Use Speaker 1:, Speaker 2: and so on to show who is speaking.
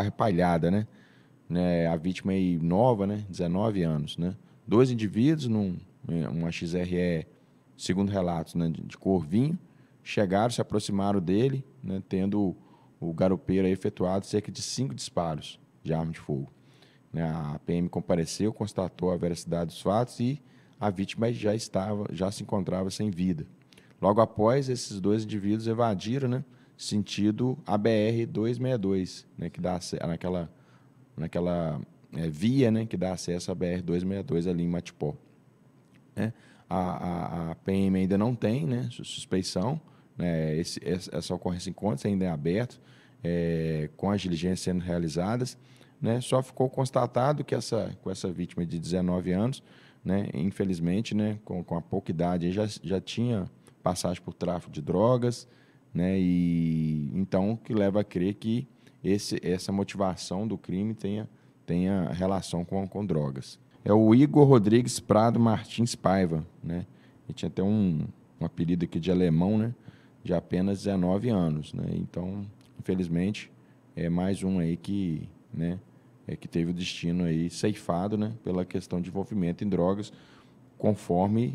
Speaker 1: arrepalhada, né? né? A vítima aí nova, né? 19 anos, né? Dois indivíduos num né, uma XRE, segundo relatos, né, de cor vinho, chegaram, se aproximaram dele, né, tendo o, o garupeiro efetuado cerca de cinco disparos de arma de fogo. Né, a PM compareceu, constatou a veracidade dos fatos e a vítima já estava, já se encontrava sem vida. Logo após, esses dois indivíduos evadiram, né, sentido BR 262, né, que dá naquela naquela é, via, né, que dá acesso à BR 262 ali em Matipó. Né? A, a, a, PM ainda não tem, né, suspeição, né, esse, essa ocorrência em contas ainda é aberto, é, com as diligências sendo realizadas, né, só ficou constatado que essa com essa vítima de 19 anos, né, infelizmente, né, com, com a pouca idade já já tinha passagem por tráfico de drogas, né? E então o que leva a crer que esse, essa motivação do crime tenha, tenha relação com, com drogas. É o Igor Rodrigues Prado Martins Paiva, né? Ele tinha até um, um apelido aqui de alemão, né? De apenas 19 anos, né? Então, infelizmente, é mais um aí que, né? É que teve o destino aí ceifado, né? Pela questão de envolvimento em drogas, conforme